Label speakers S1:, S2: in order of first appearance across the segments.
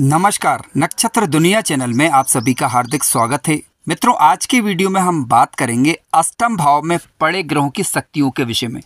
S1: नमस्कार नक्षत्र दुनिया चैनल में आप सभी का हार्दिक स्वागत है मित्रों आज के वीडियो में हम बात करेंगे अष्टम भाव में पड़े ग्रहों की शक्तियों के विषय में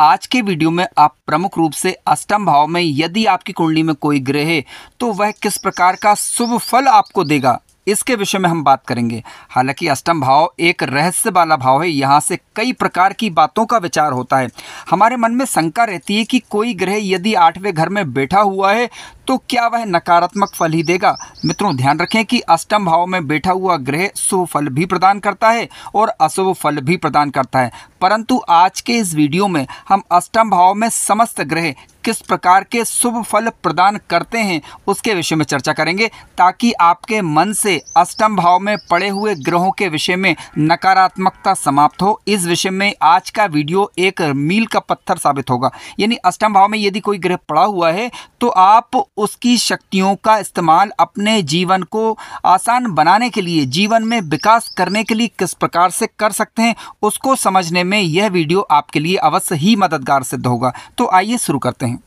S1: आज के वीडियो में आप प्रमुख रूप से अष्टम भाव में यदि आपकी कुंडली में कोई ग्रह है तो वह किस प्रकार का शुभ फल आपको देगा इसके विषय में हम बात करेंगे हालांकि अष्टम भाव एक रहस्य वाला भाव है यहाँ से कई प्रकार की बातों का विचार होता है हमारे मन में शंका रहती है कि कोई ग्रह यदि आठवें घर में बैठा हुआ है तो क्या वह नकारात्मक फल ही देगा मित्रों ध्यान रखें कि अष्टम भाव में बैठा हुआ ग्रह शुभ फल भी प्रदान करता है और अशुभ फल भी प्रदान करता है परंतु आज के इस वीडियो में हम अष्टम भाव में समस्त ग्रह किस प्रकार के शुभ फल प्रदान करते हैं उसके विषय में चर्चा करेंगे ताकि आपके मन से अष्टम भाव में पड़े हुए ग्रहों के विषय में नकारात्मकता समाप्त हो इस विषय में आज का वीडियो एक मील का पत्थर साबित होगा यानी अष्टम भाव में यदि कोई ग्रह पड़ा हुआ है तो आप उसकी शक्तियों का इस्तेमाल अपने जीवन को आसान बनाने के लिए जीवन में विकास करने के लिए किस प्रकार से कर सकते हैं उसको समझने में यह वीडियो आपके लिए अवश्य ही मददगार सिद्ध होगा तो आइए शुरू करते हैं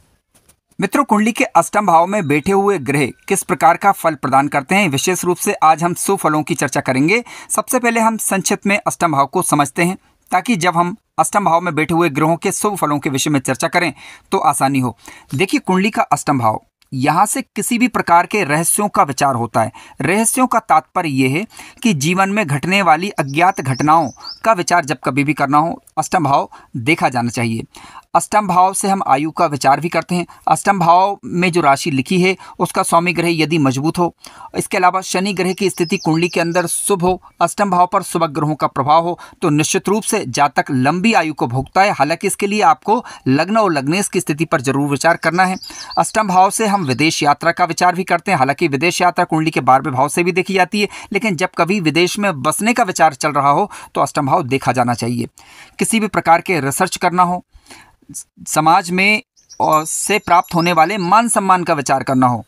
S1: मित्रों कुंडली के अष्टम भाव में बैठे हुए ग्रह किस प्रकार का फल प्रदान करते हैं विशेष रूप से आज हम सुफलों की चर्चा करेंगे सबसे पहले हम संक्षिप्त में अष्टम भाव को समझते हैं ताकि जब हम अष्टम भाव में बैठे हुए ग्रहों के शुभ फलों के विषय में चर्चा करें तो आसानी हो देखिए कुंडली का अष्टम भाव यहाँ से किसी भी प्रकार के रहस्यों का विचार होता है रहस्यों का तात्पर्य यह है कि जीवन में घटने वाली अज्ञात घटनाओं का विचार जब कभी भी करना हो अष्टम भाव देखा जाना चाहिए अष्टम भाव से हम आयु का विचार भी करते हैं अष्टम भाव में जो राशि लिखी है उसका स्वामी ग्रह यदि मजबूत हो इसके अलावा शनि ग्रह की स्थिति कुंडली के अंदर शुभ हो अष्टम भाव पर शुभ ग्रहों का प्रभाव हो तो निश्चित रूप से जातक लंबी आयु को भोगता है हालांकि इसके लिए आपको लग्न और लग्नेश की स्थिति पर जरूर विचार करना है अष्टम भाव से हम विदेश यात्रा का विचार भी करते हैं हालांकि विदेश यात्रा कुंडली के बारहवें भाव से भी देखी जाती है लेकिन जब कभी विदेश में बसने का विचार चल रहा हो तो अष्टम भाव देखा जाना चाहिए किसी भी प्रकार के रिसर्च करना हो समाज में से प्राप्त होने वाले मान सम्मान का विचार करना हो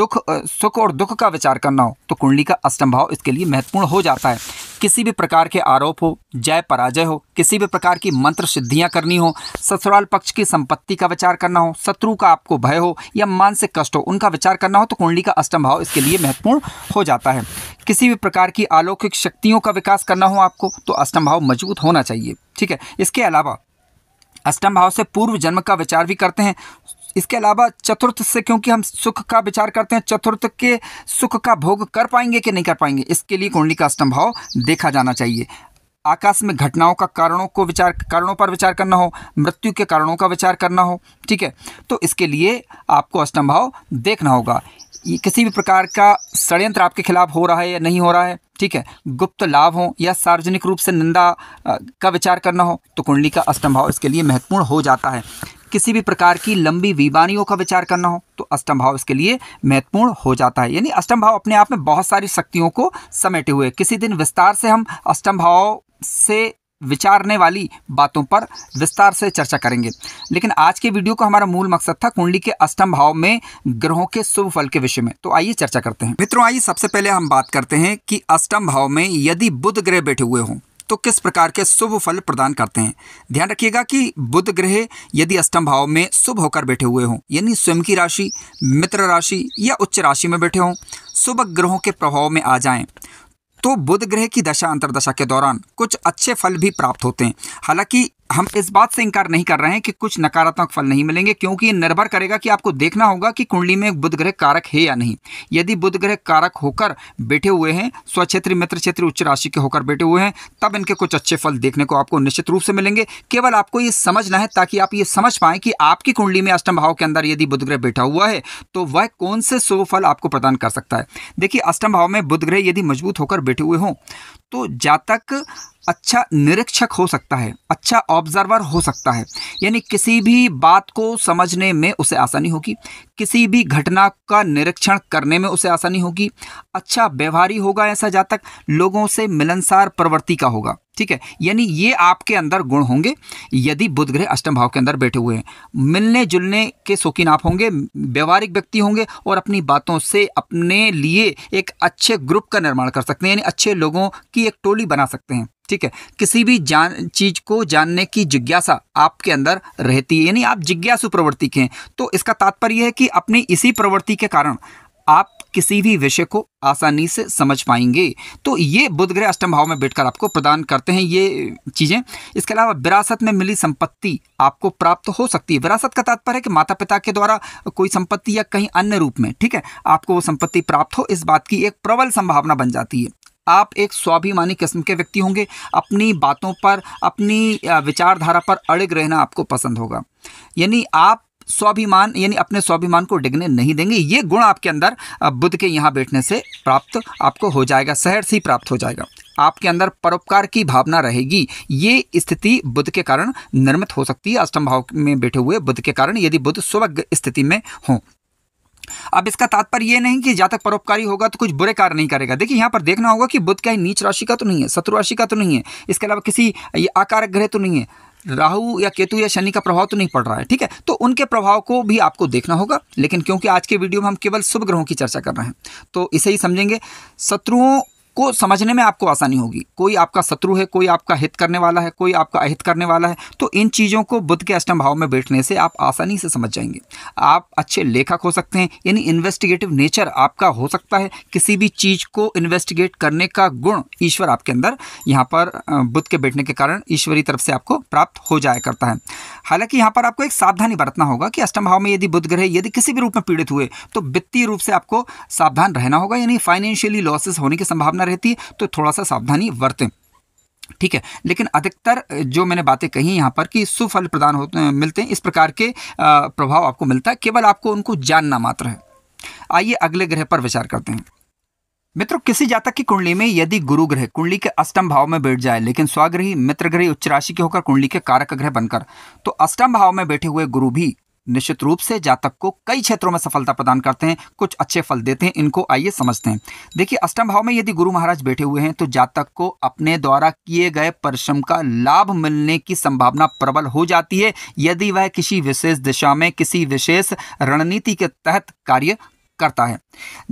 S1: दुख सुख और दुख का विचार करना हो तो कुंडली का अष्टम भाव इसके लिए महत्वपूर्ण हो जाता है किसी भी प्रकार के आरोप हो जय पराजय हो किसी भी प्रकार की मंत्र सिद्धियां करनी हो ससुराल पक्ष की संपत्ति का विचार करना हो शत्रु का आपको भय हो या मानसिक कष्ट हो उनका विचार करना हो तो कुंडली का अष्टम भाव इसके लिए महत्वपूर्ण हो जाता है किसी भी प्रकार की अलौकिक शक्तियों का विकास करना हो आपको तो अष्टम भाव मजबूत होना चाहिए ठीक है इसके अलावा अष्टम भाव से पूर्व जन्म का विचार भी करते हैं इसके अलावा चतुर्थ से क्योंकि हम सुख का विचार करते हैं चतुर्थ के सुख का भोग कर पाएंगे कि नहीं कर पाएंगे इसके लिए कुंडली का अष्टम भाव देखा जाना चाहिए आकाश में घटनाओं का कारणों को विचार कारणों पर विचार करना हो मृत्यु के कारणों का विचार करना हो ठीक है तो इसके लिए आपको अष्टम भाव देखना होगा ये किसी भी प्रकार का षड्यंत्र आपके खिलाफ हो रहा है या नहीं हो रहा है ठीक है गुप्त लाभ हो या सार्वजनिक रूप से निंदा का विचार करना हो तो कुंडली का अष्टम भाव इसके लिए महत्वपूर्ण हो जाता है किसी भी प्रकार की लंबी विबानियों का विचार करना हो तो अष्टम भाव इसके लिए महत्वपूर्ण हो जाता है यानी अष्टम भाव अपने आप में बहुत सारी शक्तियों को समेटे हुए किसी दिन विस्तार से हम अष्टम भाव से विचारने वाली बातों पर विस्तार से चर्चा करेंगे लेकिन आज के वीडियो का हमारा मूल मकसद था कुंडली के अष्टम भाव में ग्रहों के शुभ फल के विषय में तो आइए चर्चा करते हैं मित्रों आइए सबसे पहले हम बात करते हैं कि अष्टम भाव में यदि बुध ग्रह बैठे हुए हों तो किस प्रकार के शुभ फल प्रदान करते हैं ध्यान रखिएगा कि बुध ग्रह यदि अष्टम भाव में शुभ होकर बैठे हुए हों यानी स्वयं की राशि मित्र राशि या उच्च राशि में बैठे हों शुभ ग्रहों के प्रभाव में आ जाएं तो बुध ग्रह की दशा अंतरदशा के दौरान कुछ अच्छे फल भी प्राप्त होते हैं हालांकि हम इस बात से इंकार नहीं कर रहे हैं कि कुछ नकारात्मक फल नहीं मिलेंगे क्योंकि ये निर्भर करेगा कि आपको देखना होगा कि कुंडली में बुध ग्रह कारक है या नहीं यदि बुध ग्रह कारक होकर बैठे हुए हैं स्वक्षेत्री मित्र क्षेत्र उच्च राशि के होकर बैठे हुए हैं तब इनके कुछ अच्छे फल देखने को आपको निश्चित रूप से मिलेंगे केवल आपको ये समझना है ताकि आप ये समझ पाएं कि आपकी कुंडली में अष्टम भाव के अंदर यदि बुध ग्रह बैठा हुआ है तो वह कौन से शुभ फल आपको प्रदान कर सकता है देखिए अष्टम भाव में बुध ग्रह यदि मजबूत होकर बैठे हुए हों तो जातक अच्छा निरीक्षक हो सकता है अच्छा ऑब्जर्वर हो सकता है यानी किसी भी बात को समझने में उसे आसानी होगी किसी भी घटना का निरीक्षण करने में उसे आसानी होगी अच्छा व्यवहारी होगा ऐसा जातक लोगों से मिलनसार प्रवृत्ति का होगा ठीक है यानी ये आपके अंदर गुण होंगे यदि बुध ग्रह अष्टम भाव के अंदर बैठे हुए हैं मिलने जुलने के शौकीन आप होंगे व्यवहारिक व्यक्ति होंगे और अपनी बातों से अपने लिए एक अच्छे ग्रुप का निर्माण कर सकते हैं यानी अच्छे लोगों की एक टोली बना सकते हैं ठीक है किसी भी जान चीज को जानने की जिज्ञासा आपके अंदर रहती है यानी आप जिज्ञासु प्रवृत्ति के हैं तो इसका तात्पर्य है कि अपनी इसी प्रवृत्ति के कारण आप किसी भी विषय को आसानी से समझ पाएंगे तो ये बुध ग्रह अष्टम भाव में बैठकर आपको प्रदान करते हैं ये चीज़ें इसके अलावा विरासत में मिली संपत्ति आपको प्राप्त हो सकती है विरासत का तात्पर्य है कि माता पिता के द्वारा कोई संपत्ति या कहीं अन्य रूप में ठीक है आपको वो संपत्ति प्राप्त हो इस बात की एक प्रबल संभावना बन जाती है आप एक स्वाभिमानी किस्म के व्यक्ति होंगे अपनी बातों पर अपनी विचारधारा पर अड़िग रहना आपको पसंद होगा यानी आप स्वाभिमान यानी अपने स्वाभिमान को डिगने नहीं देंगे ये गुण आपके अंदर बुद्ध के यहाँ बैठने से प्राप्त आपको हो जाएगा शहर से ही प्राप्त हो जाएगा आपके अंदर परोपकार की भावना रहेगी ये स्थिति बुद्ध के कारण निर्मित हो सकती है अष्टम भाव में बैठे हुए बुद्ध के कारण यदि बुद्ध सुबग स्थिति में हों अब इसका तात्पर्य यह नहीं कि जातक परोपकारी होगा तो कुछ बुरे कार्य नहीं करेगा देखिए यहां पर देखना होगा कि बुद्ध क्या नीच राशि का तो नहीं है शत्रु राशि का तो नहीं है इसके अलावा किसी आकार ग्रह तो नहीं है राहु या केतु या शनि का प्रभाव तो नहीं पड़ रहा है ठीक है तो उनके प्रभाव को भी आपको देखना होगा लेकिन क्योंकि आज के वीडियो में हम केवल शुभ ग्रहों की चर्चा कर रहे हैं तो इसे ही समझेंगे शत्रुओं को समझने में आपको आसानी होगी कोई आपका शत्रु है कोई आपका हित करने वाला है कोई आपका अहित करने वाला है तो इन चीज़ों को बुद्ध के अष्टम भाव में बैठने से आप आसानी से समझ जाएंगे आप अच्छे लेखक हो सकते हैं यानी इन्वेस्टिगेटिव नेचर आपका हो सकता है किसी भी चीज़ को इन्वेस्टिगेट करने का गुण ईश्वर आपके अंदर यहाँ पर बुद्ध के बैठने के कारण ईश्वरी तरफ से आपको प्राप्त हो जाया करता है हालांकि यहाँ पर आपको एक सावधानी बरतना होगा कि अष्टम भाव में यदि बुद्ध ग्रह यदि किसी भी रूप में पीड़ित हुए तो वित्तीय रूप से आपको सावधान रहना होगा यानी फाइनेंशियली लॉसेस होने की संभावना संभावना रहती है तो थोड़ा सा सावधानी वर्तें ठीक है लेकिन अधिकतर जो मैंने बातें कही यहाँ पर कि सुफल प्रदान होते मिलते हैं इस प्रकार के प्रभाव आपको मिलता है केवल आपको उनको जानना मात्र है आइए अगले ग्रह पर विचार करते हैं मित्रों किसी जातक की कुंडली में यदि गुरु ग्रह कुंडली के अष्टम भाव में बैठ जाए लेकिन स्वग्रही मित्र ग्रही उच्च राशि के होकर कुंडली के कारक ग्रह बनकर तो अष्टम भाव में बैठे हुए गुरु भी निश्चित रूप से जातक को कई क्षेत्रों में सफलता प्रदान करते हैं कुछ अच्छे फल देते हैं इनको आइए समझते हैं देखिए अष्टम भाव में यदि गुरु महाराज बैठे हुए हैं तो जातक को अपने द्वारा किए गए परिश्रम का लाभ मिलने की संभावना प्रबल हो जाती है यदि वह किसी विशेष दिशा में किसी विशेष रणनीति के तहत कार्य करता है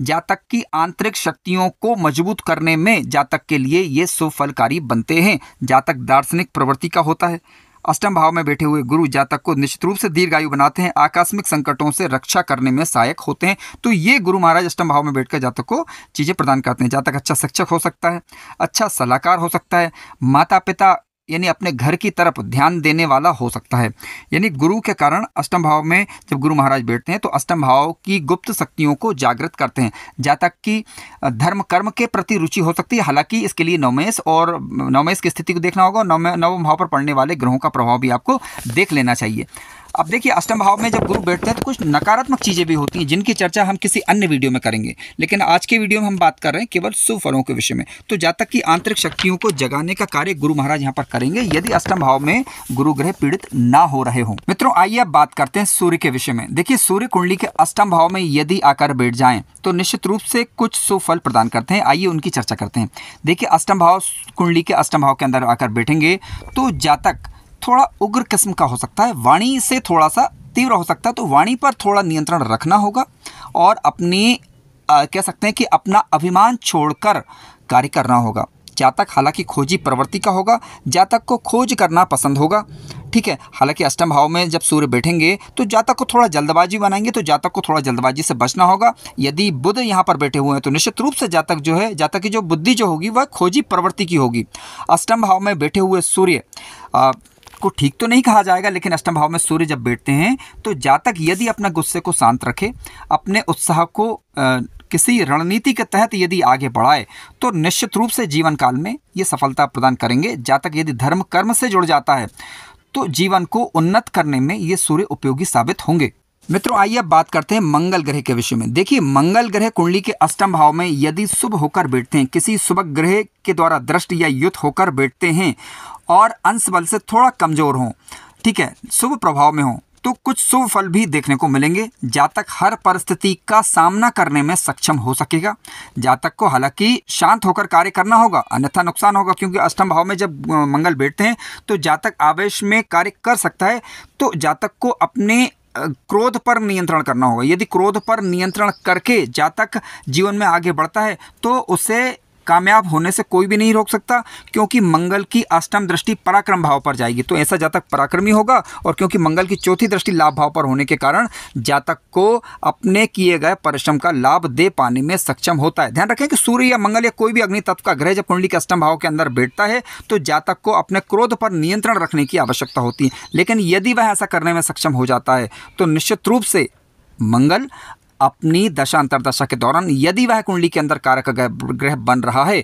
S1: जातक की आंतरिक शक्तियों को मजबूत करने में जातक के लिए ये सुफलकारी बनते हैं जातक दार्शनिक प्रवृत्ति का होता है अष्टम भाव में बैठे हुए गुरु जातक को निश्चित रूप से दीर्घायु बनाते हैं आकस्मिक संकटों से रक्षा करने में सहायक होते हैं तो ये गुरु महाराज अष्टम भाव में बैठकर जातक को चीज़ें प्रदान करते हैं जातक अच्छा शिक्षक हो सकता है अच्छा सलाहकार हो सकता है माता पिता यानी अपने घर की तरफ ध्यान देने वाला हो सकता है यानी गुरु के कारण अष्टम भाव में जब गुरु महाराज बैठते हैं तो अष्टम भाव की गुप्त शक्तियों को जागृत करते हैं जहाँ तक कि धर्म कर्म के प्रति रुचि हो सकती है हालांकि इसके लिए नवमेश और नवमेश की स्थिति को देखना होगा नवम भाव पर पड़ने वाले ग्रहों का प्रभाव भी आपको देख लेना चाहिए अब देखिए अष्टम भाव में जब गुरु बैठते हैं तो कुछ नकारात्मक चीज़ें भी होती हैं जिनकी चर्चा हम किसी अन्य वीडियो में करेंगे लेकिन आज के वीडियो में हम बात कर रहे हैं केवल शुभ फलों के विषय में तो जातक की आंतरिक शक्तियों को जगाने का कार्य गुरु महाराज यहाँ पर करेंगे यदि अष्टम भाव में गुरु ग्रह पीड़ित ना हो रहे हों मित्रों आइए अब बात करते हैं सूर्य के विषय में देखिए सूर्य कुंडली के अष्टम भाव में यदि आकर बैठ जाए तो निश्चित रूप से कुछ सुफल प्रदान करते हैं आइए उनकी चर्चा करते हैं देखिए अष्टम भाव कुंडली के अष्टम भाव के अंदर आकर बैठेंगे तो जातक थोड़ा उग्र किस्म का हो सकता है वाणी से थोड़ा सा तीव्र हो सकता है तो वाणी पर थोड़ा नियंत्रण रखना होगा और अपनी आ, कह सकते हैं कि अपना अभिमान छोड़कर कार्य करना होगा जातक हालांकि खोजी प्रवृत्ति का होगा जातक को खोज करना पसंद होगा ठीक है हालांकि अष्टम भाव में जब सूर्य बैठेंगे तो जातक को थोड़ा जल्दबाजी बनाएंगे तो जातक को थोड़ा जल्दबाजी से बचना होगा यदि बुध यहाँ पर बैठे हुए हैं तो निश्चित रूप से जातक जो है जातक की जो बुद्धि जो होगी वह खोजी प्रवृत्ति की होगी अष्टम भाव में बैठे हुए सूर्य को ठीक तो नहीं कहा जाएगा लेकिन अष्टम भाव में सूर्य जब बैठते हैं तो जातक यदि अपना गुस्से को शांत रखे अपने उत्साह को आ, किसी रणनीति के तहत यदि आगे बढ़ाए तो निश्चित रूप से जीवन काल में ये सफलता प्रदान करेंगे जातक यदि धर्म कर्म से जुड़ जाता है तो जीवन को उन्नत करने में ये सूर्य उपयोगी साबित होंगे मित्रों आइए अब बात करते हैं मंगल ग्रह के विषय में देखिए मंगल ग्रह कुंडली के अष्टम भाव में यदि शुभ होकर बैठते हैं किसी शुभ ग्रह के द्वारा दृष्ट या युद्ध होकर बैठते हैं और अंश बल से थोड़ा कमजोर हों ठीक है शुभ प्रभाव में हों तो कुछ शुभ फल भी देखने को मिलेंगे जातक हर परिस्थिति का सामना करने में सक्षम हो सकेगा जातक को हालांकि शांत होकर कार्य करना होगा अन्यथा नुकसान होगा क्योंकि अष्टम भाव में जब मंगल बैठते हैं तो जातक आवेश में कार्य कर सकता है तो जातक को अपने क्रोध पर नियंत्रण करना होगा यदि क्रोध पर नियंत्रण करके जातक जीवन में आगे बढ़ता है तो उसे कामयाब होने से कोई भी नहीं रोक सकता क्योंकि मंगल की अष्टम दृष्टि पराक्रम भाव पर जाएगी तो ऐसा जातक पराक्रमी होगा और क्योंकि मंगल की चौथी दृष्टि लाभ भाव पर होने के कारण जातक को अपने किए गए परिश्रम का लाभ दे पाने में सक्षम होता है ध्यान रखें कि सूर्य या मंगल या कोई भी अग्नि तत्व का ग्रह जब कुंडली के अष्टम भाव के अंदर बैठता है तो जातक को अपने क्रोध पर नियंत्रण रखने की आवश्यकता होती है लेकिन यदि वह ऐसा करने में सक्षम हो जाता है तो निश्चित रूप से मंगल अपनी दशा अंतर्दशा के दौरान यदि वह कुंडली के अंदर कारक ग्रह बन रहा है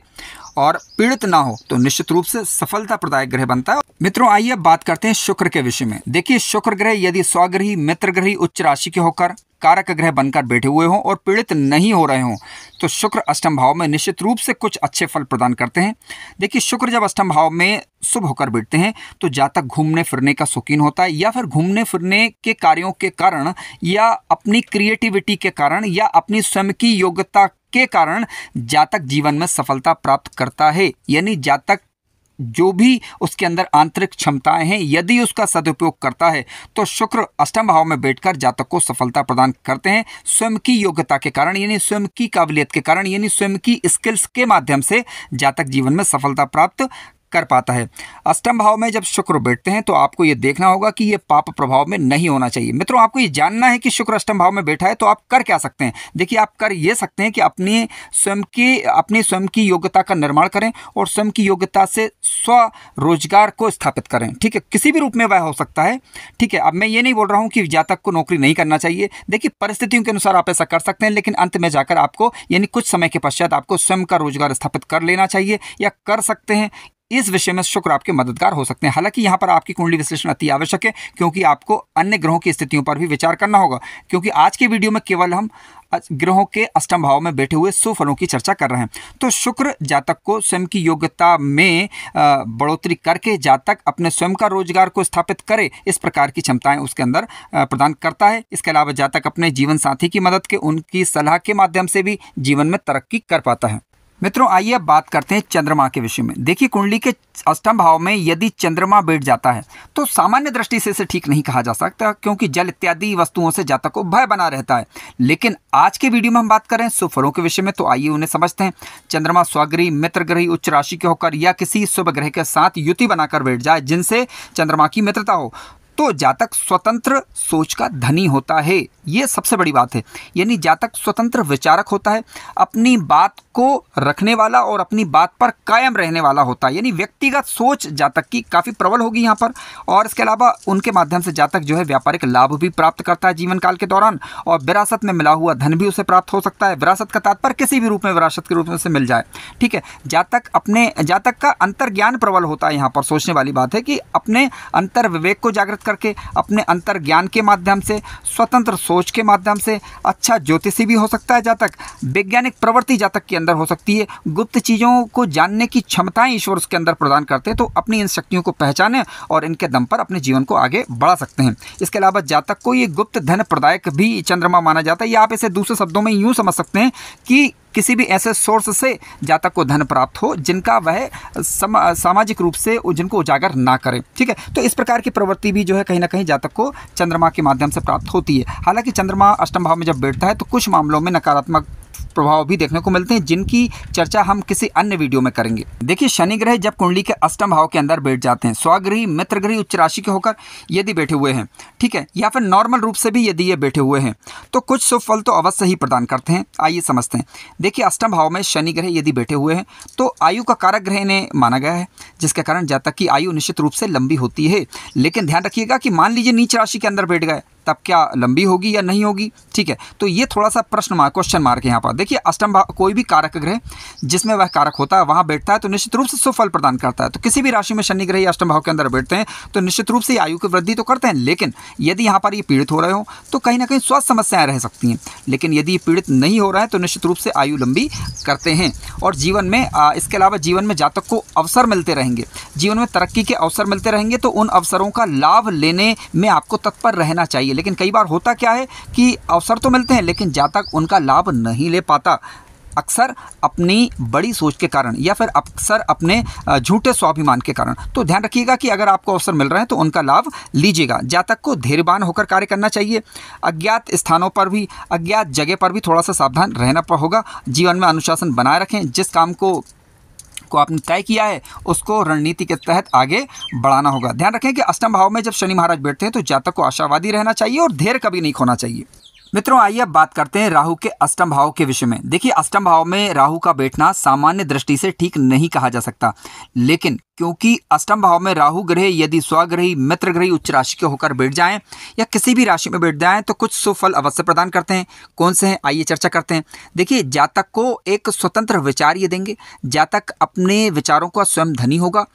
S1: और पीड़ित ना हो तो निश्चित रूप से सफलता प्रदायक ग्रह बनता है मित्रों आइए बात करते हैं शुक्र के विषय में देखिए शुक्र ग्रह यदि स्वग्रही मित्र ग्रही उच्च राशि के होकर कारक ग्रह बनकर बैठे हुए हों और पीड़ित नहीं हो रहे हों तो शुक्र अष्टम भाव में निश्चित रूप से कुछ अच्छे फल प्रदान करते हैं देखिए शुक्र जब अष्टम भाव में शुभ होकर बैठते हैं तो जातक घूमने फिरने का शौकीन होता है या फिर घूमने फिरने के कार्यों के कारण या अपनी क्रिएटिविटी के कारण या अपनी स्वयं की योग्यता के कारण जातक जीवन में सफलता प्राप्त करता है यानी जातक जो भी उसके अंदर आंतरिक क्षमताएं हैं यदि उसका सदुपयोग करता है तो शुक्र अष्टम भाव में बैठकर जातक को सफलता प्रदान करते हैं स्वयं की योग्यता के कारण यानी स्वयं की काबिलियत के कारण यानी स्वयं की स्किल्स के माध्यम से जातक जीवन में सफलता प्राप्त कर पाता है अष्टम भाव में जब शुक्र बैठते हैं तो आपको ये देखना होगा कि ये पाप प्रभाव में नहीं होना चाहिए मित्रों आपको ये जानना है कि शुक्र अष्टम भाव में बैठा है तो आप कर क्या सकते हैं देखिए आप कर ये सकते हैं कि अपनी स्वयं की अपनी स्वयं की योग्यता का निर्माण करें और स्वयं की योग्यता से स्वरोजगार को स्थापित करें ठीक है किसी भी रूप में वह हो सकता है ठीक है अब मैं ये नहीं बोल रहा हूँ कि जातक को नौकरी नहीं करना चाहिए देखिए परिस्थितियों के अनुसार आप ऐसा कर सकते हैं लेकिन अंत में जाकर आपको यानी कुछ समय के पश्चात आपको स्वयं का रोजगार स्थापित कर लेना चाहिए या कर सकते हैं इस विषय में शुक्र आपके मददगार हो सकते हैं हालांकि यहाँ पर आपकी कुंडली विश्लेषण अति आवश्यक है क्योंकि आपको अन्य ग्रहों की स्थितियों पर भी विचार करना होगा क्योंकि आज के वीडियो में केवल हम ग्रहों के अष्टम भाव में बैठे हुए सुफलों की चर्चा कर रहे हैं तो शुक्र जातक को स्वयं की योग्यता में बढ़ोतरी करके जातक अपने स्वयं का रोजगार को स्थापित करे इस प्रकार की क्षमताएं उसके अंदर प्रदान करता है इसके अलावा जातक अपने जीवन साथी की मदद के उनकी सलाह के माध्यम से भी जीवन में तरक्की कर पाता है मित्रों आइए अब बात करते हैं चंद्रमा के विषय में देखिए कुंडली के अष्टम भाव में यदि चंद्रमा बैठ जाता है तो सामान्य दृष्टि से इसे ठीक नहीं कहा जा सकता क्योंकि जल इत्यादि वस्तुओं से जातक को भय बना रहता है लेकिन आज के वीडियो में हम बात करें सुफलों के विषय में तो आइए उन्हें समझते हैं चंद्रमा स्वग्रही मित्र ग्रही उच्च राशि के होकर या किसी शुभ ग्रह के साथ युति बनाकर बैठ जाए जिनसे चंद्रमा की मित्रता हो तो जातक स्वतंत्र सोच का धनी होता है ये सबसे बड़ी बात है यानी जातक स्वतंत्र विचारक होता है अपनी बात को रखने वाला और अपनी बात पर कायम रहने वाला होता है यानी व्यक्तिगत सोच जातक की काफ़ी प्रबल होगी यहाँ पर और इसके अलावा उनके माध्यम से जातक जो है व्यापारिक लाभ भी प्राप्त करता है जीवन काल के दौरान और विरासत में मिला हुआ धन भी उसे प्राप्त हो सकता है विरासत का तात्पर्य किसी भी रूप में विरासत के रूप में उसे मिल जाए ठीक है जातक अपने जातक का अंतर्ज्ञान प्रबल होता है यहाँ पर सोचने वाली बात है कि अपने अंतर विवेक को जागृत करके अपने अंतर ज्ञान के माध्यम से स्वतंत्र सोच के माध्यम से अच्छा ज्योतिषी भी हो सकता है जातक वैज्ञानिक प्रवृत्ति जातक के अंदर हो सकती है गुप्त चीज़ों को जानने की क्षमताएं ईश्वर उसके अंदर प्रदान करते हैं तो अपनी इन शक्तियों को पहचाने और इनके दम पर अपने जीवन को आगे बढ़ा सकते हैं इसके अलावा जातक को ये गुप्त धन प्रदायक भी चंद्रमा माना जाता है या आप इसे दूसरे शब्दों में यूँ समझ सकते हैं कि किसी भी ऐसे सोर्स से जातक को धन प्राप्त हो जिनका वह सम, सामाजिक रूप से जिनको उजागर ना करें ठीक है तो इस प्रकार की प्रवृत्ति भी जो है कहीं ना कहीं जातक को चंद्रमा के माध्यम से प्राप्त होती है हालांकि चंद्रमा अष्टम भाव में जब बैठता है तो कुछ मामलों में नकारात्मक प्रभाव भी देखने को मिलते हैं जिनकी चर्चा हम किसी अन्य वीडियो में करेंगे देखिए शनि ग्रह जब कुंडली के अष्टम भाव के अंदर बैठ जाते हैं स्वगृह मित्रगृह उच्च राशि के होकर यदि बैठे हुए हैं ठीक है या फिर नॉर्मल रूप से भी यदि ये बैठे हुए हैं तो कुछ शुभ फल तो अवश्य ही प्रदान करते हैं आइए समझते हैं देखिए अष्टम भाव में शनि ग्रह यदि बैठे हुए हैं तो आयु का कारक ग्रह इन्हें माना गया है जिसके कारण जातक की आयु निश्चित रूप से लंबी होती है लेकिन ध्यान रखिएगा कि मान लीजिए नीच राशि के अंदर बैठ गए तब क्या लंबी होगी या नहीं होगी ठीक है तो ये थोड़ा सा प्रश्न मार्क क्वेश्चन मार्क यहाँ पर देखिए अष्टम भाव कोई भी कारक ग्रह जिसमें वह कारक होता है वहाँ बैठता है तो निश्चित रूप से सुफल प्रदान करता है तो किसी भी राशि में शनि ग्रह अष्टम भाव के अंदर बैठते हैं तो निश्चित रूप से आयु की वृद्धि तो करते हैं लेकिन यदि यहाँ पर ये पीड़ित हो रहे हो तो कहीं ना कहीं स्वास्थ्य समस्याएं रह सकती हैं लेकिन यदि ये पीड़ित नहीं हो रहा है तो निश्चित रूप से आयु लंबी करते हैं और जीवन में इसके अलावा जीवन में जातक को अवसर मिलते रहेंगे जीवन में तरक्की के अवसर मिलते रहेंगे तो उन अवसरों का लाभ लेने में आपको तत्पर रहना चाहिए लेकिन कई बार होता क्या है कि अवसर तो मिलते हैं लेकिन जातक उनका लाभ नहीं ले पाता अक्सर अपनी बड़ी सोच के कारण या फिर अक्सर अपने झूठे स्वाभिमान के कारण तो ध्यान रखिएगा कि अगर आपको अवसर मिल रहे हैं तो उनका लाभ लीजिएगा जातक को धैर्यवान होकर कार्य करना चाहिए अज्ञात स्थानों पर भी अज्ञात जगह पर भी थोड़ा सा सावधान रहना होगा जीवन में अनुशासन बनाए रखें जिस काम को को आपने तय किया है उसको रणनीति के तहत आगे बढ़ाना होगा ध्यान रखें कि अष्टम भाव में जब शनि महाराज बैठते हैं तो जातक को आशावादी रहना चाहिए और धैर्य कभी नहीं खोना चाहिए मित्रों आइए अब बात करते हैं राहु के अष्टम भाव के विषय में देखिए अष्टम भाव में राहु का बैठना सामान्य दृष्टि से ठीक नहीं कहा जा सकता लेकिन क्योंकि अष्टम भाव में राहु ग्रह यदि स्वग्रही मित्र ग्रही उच्च राशि के होकर बैठ जाएं या किसी भी राशि में बैठ जाएं तो कुछ सुफल अवश्य प्रदान करते हैं कौन से हैं आइए चर्चा करते हैं देखिए जातक को एक स्वतंत्र विचार ये देंगे जातक अपने विचारों का स्वयं धनी होगा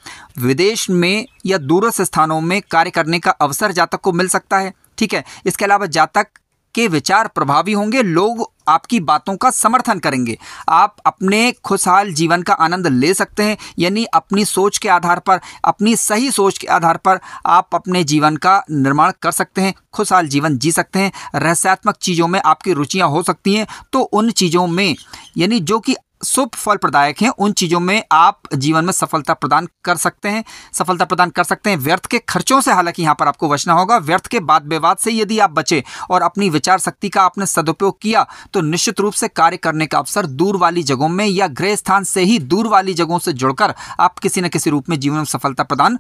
S1: विदेश में या दूरस्थ स्थानों में कार्य करने का अवसर जातक को मिल सकता है ठीक है इसके अलावा जातक आपके विचार प्रभावी होंगे लोग आपकी बातों का समर्थन करेंगे आप अपने खुशहाल जीवन का आनंद ले सकते हैं यानी अपनी सोच के आधार पर अपनी सही सोच के आधार पर आप अपने जीवन का निर्माण कर सकते हैं खुशहाल जीवन जी सकते हैं रहस्यात्मक चीज़ों में आपकी रुचियां हो सकती हैं तो उन चीज़ों में यानी जो कि शुभ फल प्रदायक हैं उन चीज़ों में आप जीवन में सफलता प्रदान कर सकते हैं सफलता प्रदान कर सकते हैं व्यर्थ के खर्चों से हालांकि यहाँ पर आपको बचना होगा व्यर्थ के बाद विवाद से यदि आप बचे और अपनी विचार शक्ति का आपने सदुपयोग किया तो निश्चित रूप से कार्य करने का अवसर दूर वाली जगहों में या गृह स्थान से ही दूर वाली जगहों से जुड़कर आप किसी न किसी रूप में जीवन में सफलता प्रदान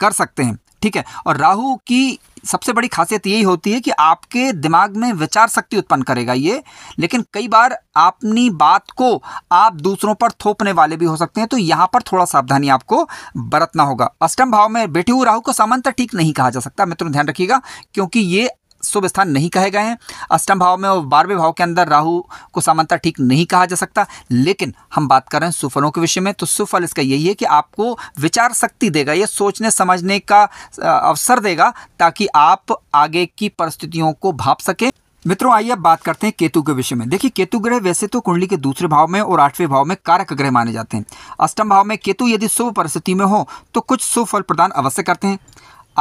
S1: कर सकते हैं ठीक है और राहु की सबसे बड़ी खासियत यही होती है कि आपके दिमाग में विचार शक्ति उत्पन्न करेगा ये लेकिन कई बार अपनी बात को आप दूसरों पर थोपने वाले भी हो सकते हैं तो यहाँ पर थोड़ा सावधानी आपको बरतना होगा अष्टम भाव में बैठे हुए राहु को सामान्यतः ठीक नहीं कहा जा सकता मित्रों ध्यान रखिएगा क्योंकि ये शुभ स्थान नहीं कहे गए हैं अष्टम भाव में और बारहवें भाव के अंदर राहु को सामान्यता ठीक नहीं कहा जा सकता लेकिन हम बात कर रहे हैं सुफलों के विषय में तो सुफल इसका यही है कि आपको विचार शक्ति देगा यह सोचने समझने का अवसर देगा ताकि आप आगे की परिस्थितियों को भाप सकें मित्रों आइए अब बात करते हैं केतु के विषय में देखिए केतु ग्रह वैसे तो कुंडली के दूसरे भाव में और आठवें भाव में कारक ग्रह माने जाते हैं अष्टम भाव में केतु यदि शुभ परिस्थिति में हो तो कुछ शुभ फल प्रदान अवश्य करते हैं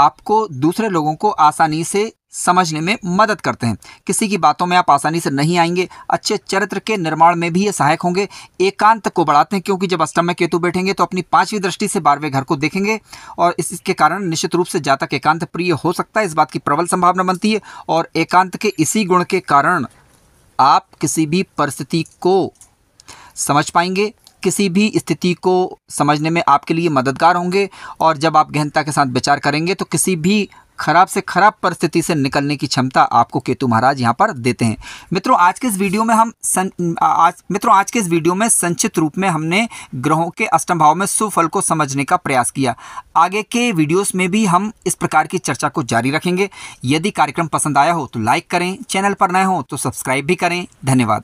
S1: आपको दूसरे लोगों को आसानी से समझने में मदद करते हैं किसी की बातों में आप आसानी से नहीं आएंगे अच्छे चरित्र के निर्माण में भी ये सहायक होंगे एकांत को बढ़ाते हैं क्योंकि जब अष्टम में केतु बैठेंगे तो अपनी पांचवी दृष्टि से बारहवें घर को देखेंगे और इसके कारण निश्चित रूप से जातक एकांत प्रिय हो सकता है इस बात की प्रबल संभावना बनती है और एकांत के इसी गुण के कारण आप किसी भी परिस्थिति को समझ पाएंगे किसी भी स्थिति को समझने में आपके लिए मददगार होंगे और जब आप गहनता के साथ विचार करेंगे तो किसी भी खराब से खराब परिस्थिति से निकलने की क्षमता आपको केतु महाराज यहाँ पर देते हैं मित्रों आज के इस वीडियो में हम सं आज मित्रों आज के इस वीडियो में संक्षिप्त रूप में हमने ग्रहों के अष्टम भाव में सुफल को समझने का प्रयास किया आगे के वीडियोस में भी हम इस प्रकार की चर्चा को जारी रखेंगे यदि कार्यक्रम पसंद आया हो तो लाइक करें चैनल पर नए हों तो सब्सक्राइब भी करें धन्यवाद